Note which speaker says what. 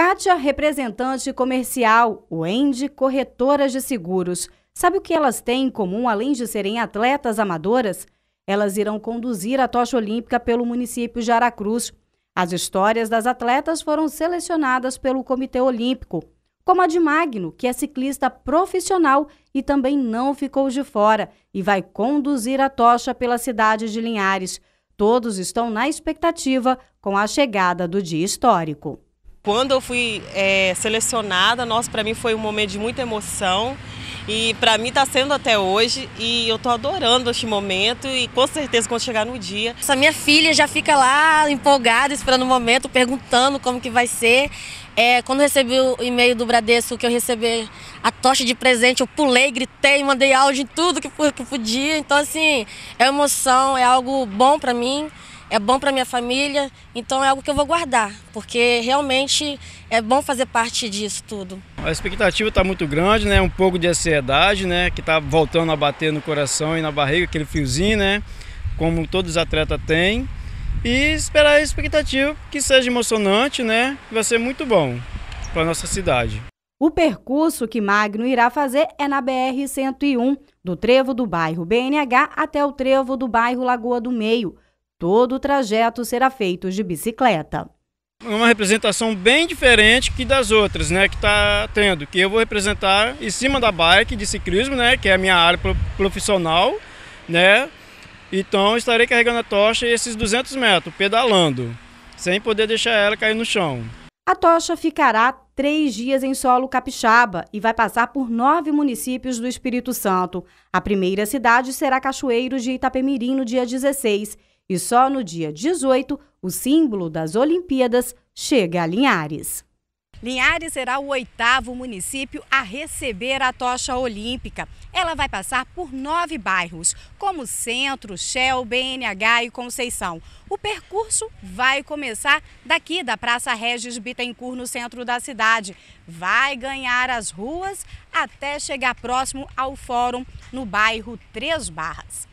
Speaker 1: Kátia, representante comercial, Wendy, corretoras de seguros. Sabe o que elas têm em comum além de serem atletas amadoras? Elas irão conduzir a tocha olímpica pelo município de Aracruz. As histórias das atletas foram selecionadas pelo Comitê Olímpico, como a de Magno, que é ciclista profissional e também não ficou de fora e vai conduzir a tocha pela cidade de Linhares. Todos estão na expectativa com a chegada do dia histórico. Quando
Speaker 2: eu fui é, selecionada, nossa, para mim foi um momento de muita emoção. E para mim está sendo até hoje e eu estou adorando este momento e com certeza quando chegar no dia. Essa minha filha já fica lá empolgada, esperando o momento, perguntando como que vai ser. É, quando recebi o e-mail do Bradesco que eu recebi a tocha de presente, eu pulei, gritei, mandei áudio em tudo que, podia. Então assim, é emoção, é algo bom para mim é bom para minha família, então é algo que eu vou guardar, porque realmente é bom fazer parte disso tudo.
Speaker 3: A expectativa está muito grande, né? Um pouco de ansiedade, né? Que está voltando a bater no coração e na barriga, aquele fiozinho, né? Como todos os atletas têm. E esperar a expectativa que seja emocionante, né? Vai ser muito bom para nossa cidade.
Speaker 1: O percurso que Magno irá fazer é na BR-101, do trevo do bairro BNH até o trevo do bairro Lagoa do Meio. Todo o trajeto será feito de bicicleta.
Speaker 3: É uma representação bem diferente que das outras, né, que está tendo. Que eu vou representar em cima da bike de ciclismo, né, que é a minha área profissional, né. Então estarei carregando a tocha esses 200 metros, pedalando, sem poder deixar ela cair no chão. A tocha
Speaker 1: ficará três dias em solo capixaba e vai passar por nove municípios do Espírito Santo. A primeira cidade será Cachoeiro de Itapemirim no dia 16 e só no dia 18 o símbolo das Olimpíadas chega a Linhares. Linhares será o oitavo município a receber a tocha olímpica. Ela vai passar por nove bairros, como Centro, Shell, BNH e Conceição. O percurso vai começar daqui da Praça Regis Bittencourt, no centro da cidade. Vai ganhar as ruas até chegar próximo ao fórum, no bairro Três Barras.